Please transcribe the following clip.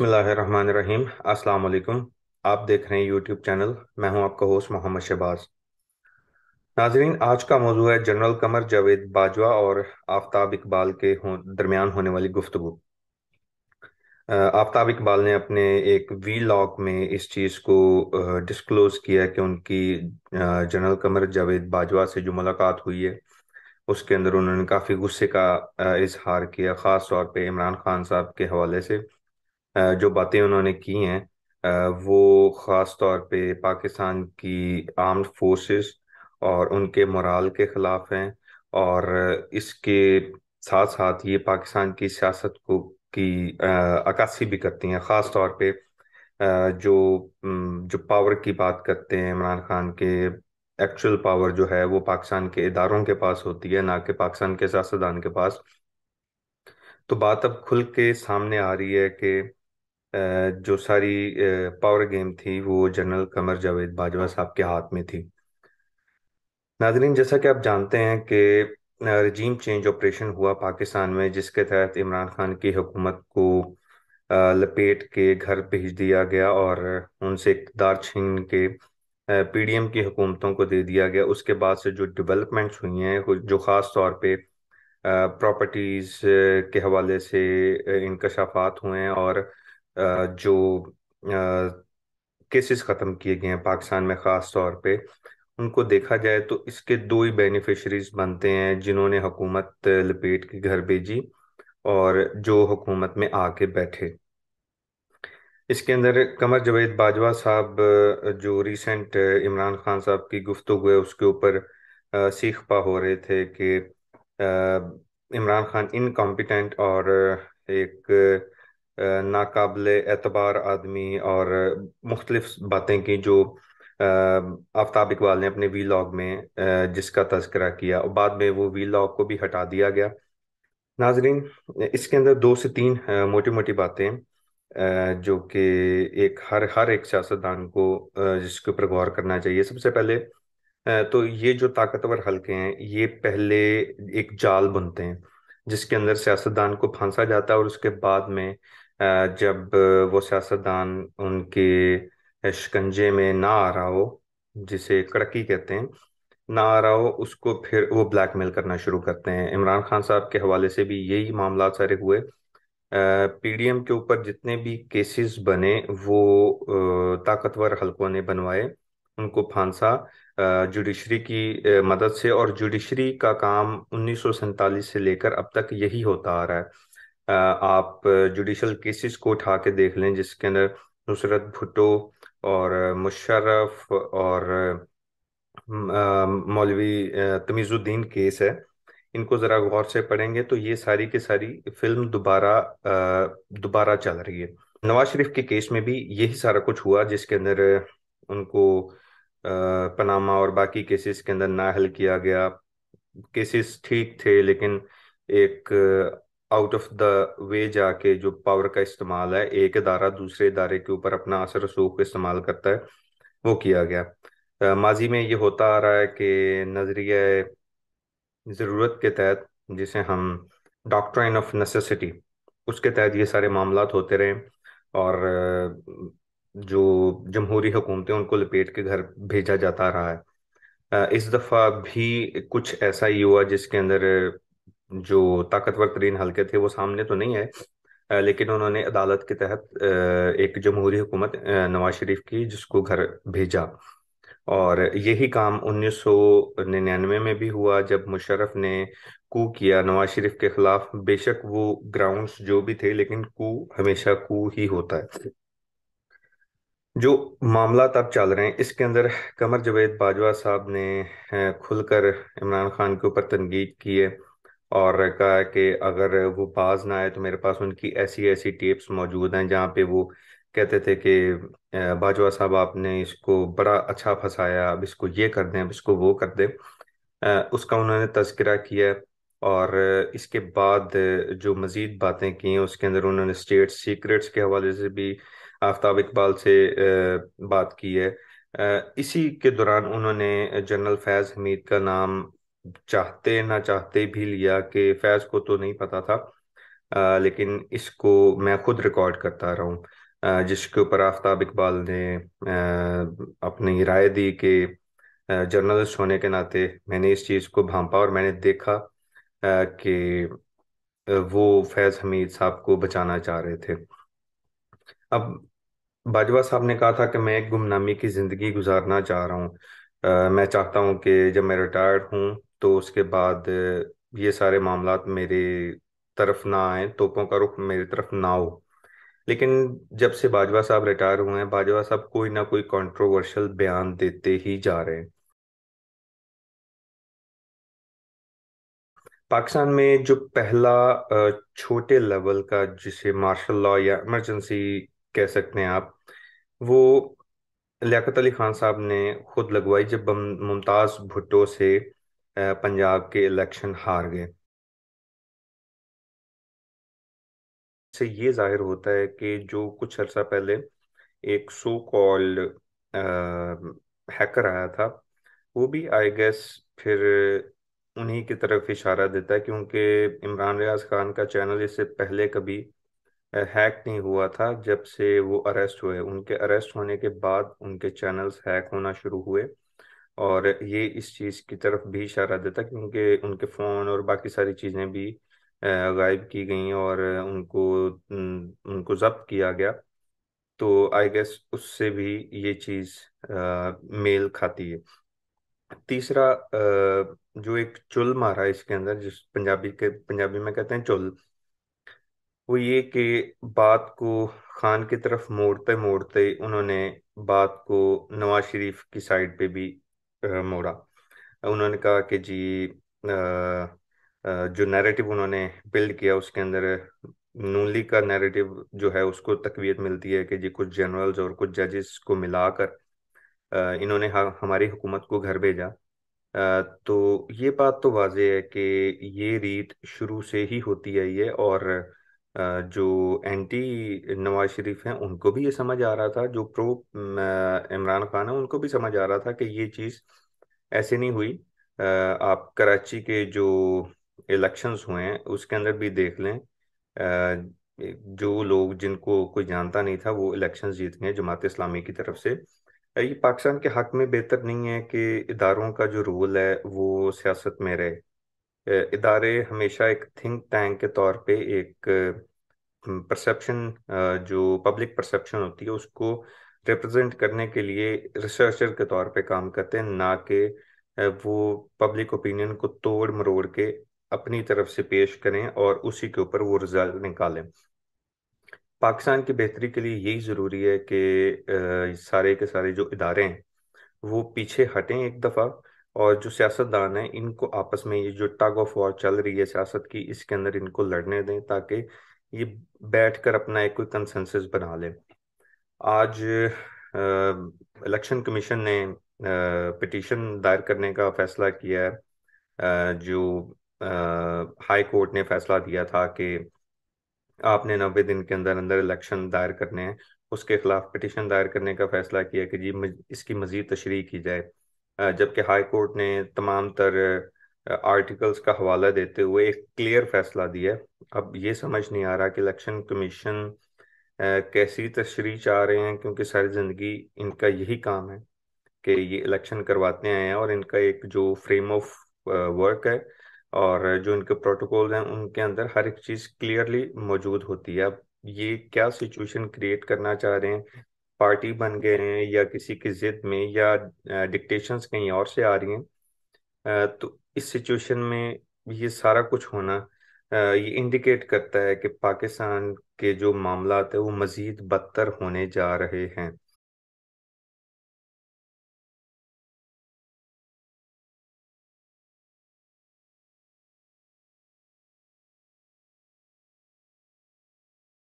बिस्मिल्लाहिर्रहमानिर्रहीम अस्सलाम वालेकुम आप देख रहे हैं यूट्यूब चैनल मैं हूं आपका होस्ट मोहम्मद शहबाज नाजरीन आज का मौजू है जनरल कमर जावेद बाजवा और आफ्ताब इकबाल के हो, दरमियान होने वाली गुफ्तु आफ्ताब इकबाल ने अपने एक वी लॉग में इस चीज़ को डिस्क्लोज किया कि उनकी जनरल कमर जावेद बाजवा से जो मुलाकात हुई है उसके अंदर उन्होंने काफ़ी गुस्से का इजहार किया ख़ास तौर पर इमरान खान साहब के हवाले से जो बातें उन्होंने की हैं वो ख़ास तौर पे पाकिस्तान की आर्म्ड फोर्सेस और उनके मोराल के ख़िलाफ़ हैं और इसके साथ साथ ये पाकिस्तान की सियासत को की अक्सी भी करती हैं ख़ास तौर पे जो जो पावर की बात करते हैं इमरान खान के एक्चुअल पावर जो है वो पाकिस्तान के इदारों के पास होती है ना कि पाकिस्तान के सियासतदान के पास तो बात अब खुल के सामने आ रही है कि जो सारी पावर गेम थी वो जनरल कमर जावेद बाजवा साहब के हाथ में थी नाजरीन जैसा कि आप जानते हैं कि रजीम चेंज ऑपरेशन हुआ पाकिस्तान में जिसके तहत इमरान खान की हुकूमत को लपेट के घर भेज दिया गया और उनसे इकदार छीन के पीडीएम की हुकूमतों को दे दिया गया उसके बाद से जो डेवलपमेंट्स हुई हैं जो ख़ास तौर पे प्रॉपर्टीज़ के हवाले से इनकशाफात हुए हैं और जो केसेस ख़त्म किए गए हैं पाकिस्तान में ख़ास तौर पे उनको देखा जाए तो इसके दो ही बेनिफिशरीज बनते हैं जिन्होंने हुकूमत लपेट के घर भेजी और जो हुकूमत में आके बैठे इसके अंदर कमर जवेद बाजवा साहब जो रिसेंट इमरान खान साहब की गुफ्तु है उसके ऊपर सीख पा हो रहे थे कि इमरान खान इनकॉम्पिटेंट और एक नाकबल एतबार आदमी और मुख्तलिफ बातें की जो आफ्ताब इकबाल ने अपने वी लॉग में जिसका तस्करा किया और बाद में वो वी लॉग को भी हटा दिया गया नाजरीन इसके अंदर दो से तीन मोटी मोटी बातें जो कि एक हर हर एक सियासतदान को जिसके ऊपर गौर करना चाहिए सबसे पहले तो ये जो ताकतवर हलके हैं ये पहले एक जाल बुनते हैं जिसके अंदर सियासतदान को फांसा जाता है और उसके बाद में जब वो सियासतदान उनके शिकंजे में ना आ रहा हो जिसे कड़की कहते हैं ना आ रहा हो उसको फिर वो ब्लैकमेल करना शुरू करते हैं इमरान खान साहब के हवाले से भी यही मामला सारे हुए पीडीएम के ऊपर जितने भी केसेस बने वो ताकतवर हलकों ने बनवाए उनको फांसा जुडिशरी की मदद से और जुडिशरी का काम उन्नीस सौ सैंतालीस से लेकर अब तक यही होता आ रहा है आप जुडिशल केसेस को उठा के देख लें जिसके अंदर नुसरत भुट्टो और मुशर्रफ और मौलवी तमीज़ुद्दीन केस है इनको ज़रा गौर से पढ़ेंगे तो ये सारी की सारी फिल्म दोबारा दोबारा चल रही है नवाज शरीफ के केस में भी यही सारा कुछ हुआ जिसके अंदर उनको पनामा और बाकी केसेस के अंदर नाहल किया गया केसेस ठीक थे लेकिन एक आउट ऑफ द वे जाके जो पावर का इस्तेमाल है एक इदारा दूसरे इदारे के ऊपर अपना असर रसूख इस्तेमाल करता है वो किया गया माजी में ये होता आ रहा है कि नजरिया ज़रूरत के तहत जिसे हम डॉक्ट्राइन ऑफ नेसेसिटी उसके तहत ये सारे मामला होते रहे और जो जमहूरी हुकूमतें उनको लपेट के घर भेजा जाता रहा है इस दफ़ा भी कुछ ऐसा ही हुआ जिसके अंदर जो ताकतवर तरीन हल्के थे वो सामने तो नहीं आए लेकिन उन्होंने अदालत के तहत एक जमहूरी हुकूमत नवाज शरीफ की जिसको घर भेजा और यही काम 1999 में भी हुआ जब मुशर्रफ ने कू किया नवाज शरीफ के खिलाफ बेशक वो ग्राउंड्स जो भी थे लेकिन कू हमेशा कू ही होता है जो मामला तब चल रहे हैं इसके अंदर कमर जवेद बाजवा साहब ने खुलकर इमरान खान के ऊपर तनकीद की है और कहा कि अगर वो बाज ना आए तो मेरे पास उनकी ऐसी ऐसी टेप्स मौजूद हैं जहाँ पे वो कहते थे कि बाजवा साहब आपने इसको बड़ा अच्छा फंसाया अब इसको ये कर दें अब इसको वो कर दें उसका उन्होंने तस्करा किया और इसके बाद जो मज़ीद बातें की हैं उसके अंदर उन्होंने स्टेट सीक्रेट्स के हवाले से भी आफ्ताब इकबाल से बात की है इसी के दौरान उन्होंने जनरल फैज़ हमीद का नाम चाहते ना चाहते भी लिया कि फैज को तो नहीं पता था आ, लेकिन इसको मैं खुद रिकॉर्ड करता रहा हूँ जिसके ऊपर आफ्ताब इकबाल ने आ, अपनी राय दी कि जर्नलिस्ट होने के नाते मैंने इस चीज़ को भांपा और मैंने देखा कि वो फैज़ हमीद साहब को बचाना चाह रहे थे अब बाजवा साहब ने कहा था कि मैं एक गुमनामी की ज़िंदगी गुजारना चाह रहा हूँ मैं चाहता हूँ कि जब मैं रिटायर्ड हूँ तो उसके बाद ये सारे मामला मेरे तरफ ना आए तोपों का रुख मेरे तरफ ना हो लेकिन जब से बाजवा साहब रिटायर हुए हैं बाजवा साहब कोई ना कोई कंट्रोवर्शियल बयान देते ही जा रहे हैं पाकिस्तान में जो पहला छोटे लेवल का जिसे मार्शल लॉ या इमरजेंसी कह सकते हैं आप वो लियाकत अली खान साहब ने खुद लगवाई जब मुमताज़ भुट्टो से पंजाब के इलेक्शन हार गए से ये जाहिर होता है कि जो कुछ अर्सा पहले एक सो कॉल्ड हैकर आया था वो भी आई गेस फिर उन्हीं की तरफ इशारा देता है क्योंकि इमरान रियाज खान का चैनल इससे पहले कभी हैक नहीं हुआ था जब से वो अरेस्ट हुए उनके अरेस्ट होने के बाद उनके चैनल्स हैक होना शुरू हुए और ये इस चीज़ की तरफ भी इशारा देता कि उनके उनके फ़ोन और बाकी सारी चीज़ें भी गायब की गई और उनको उनको जब्त किया गया तो आई गेस उससे भी ये चीज़ मेल खाती है तीसरा आ, जो एक चुल मारा इसके अंदर जिस पंजाबी के पंजाबी में कहते हैं चुल वो ये कि बात को खान की तरफ मोड़ते मोड़ते उन्होंने बात को नवाज शरीफ की साइड पे भी मोड़ा उन्होंने कहा कि जी जो नैरेटिव उन्होंने बिल्ड किया उसके अंदर नूली का नैरेटिव जो है उसको तकवीत मिलती है कि जी कुछ जनरल्स और कुछ जजेस को मिलाकर इन्होंने हमारी हुकूमत को घर भेजा तो ये बात तो वाजे है कि ये रीत शुरू से ही होती आई है और जो एंटी नवाज शरीफ हैं उनको भी ये समझ आ रहा था जो प्रो इमरान खान है उनको भी समझ आ रहा था कि ये चीज़ ऐसे नहीं हुई आप कराची के जो इलेक्शंस हुए हैं उसके अंदर भी देख लें जो लोग जिनको कोई जानता नहीं था वो इलेक्शंस जीत गए जमात इस्लामी की तरफ से ये पाकिस्तान के हक में बेहतर नहीं है कि इदारों का जो रोल है वो सियासत में रहे इदारे हमेशा एक थिंक टैंक के तौर पे एक परसेप्शन जो पब्लिक परसेप्शन होती है उसको रिप्रेजेंट करने के लिए रिसर्चर के तौर पे काम करते हैं ना कि वो पब्लिक ओपिनियन को तोड़ मरोड़ के अपनी तरफ से पेश करें और उसी के ऊपर वो रिजल्ट निकालें पाकिस्तान की बेहतरी के लिए यही ज़रूरी है कि सारे के सारे जो इदारे हैं वो पीछे हटें एक दफ़ा और जो सियासतदान हैं इनको आपस में ये जो टग ऑफ वॉर चल रही है सियासत की इसके अंदर इनको लड़ने दें ताकि ये बैठ कर अपना एक कोई कंसेंसस बना लें आज इलेक्शन कमीशन ने पिटीशन दायर करने का फैसला किया है जो आ, हाई कोर्ट ने फैसला दिया था कि आपने नब्बे दिन के अंदर अंदर इलेक्शन दायर करने हैं उसके खिलाफ पिटीशन दायर करने का फैसला किया कि जी इसकी मजीद तशरी की जाए जबकि हाई कोर्ट ने तमाम तर आर्टिकल्स का हवाला देते हुए एक क्लियर फैसला दिया अब ये समझ नहीं आ रहा कि इलेक्शन कमीशन कैसी तशरी चाह रहे हैं क्योंकि सारी ज़िंदगी इनका यही काम है कि ये इलेक्शन करवाते आए हैं और इनका एक जो फ्रेम ऑफ वर्क है और जो इनके प्रोटोकॉल हैं उनके अंदर हर एक चीज़ क्लियरली मौजूद होती है अब ये क्या सिचुएशन क्रिएट करना चाह रहे हैं पार्टी बन गए हैं या किसी की जिद में या डिक्टेशन कहीं और से आ रही हैं तो इस सिचुएशन में ये सारा कुछ होना ये इंडिकेट करता है कि पाकिस्तान के जो मामला है वो मज़ीद बदतर होने जा रहे हैं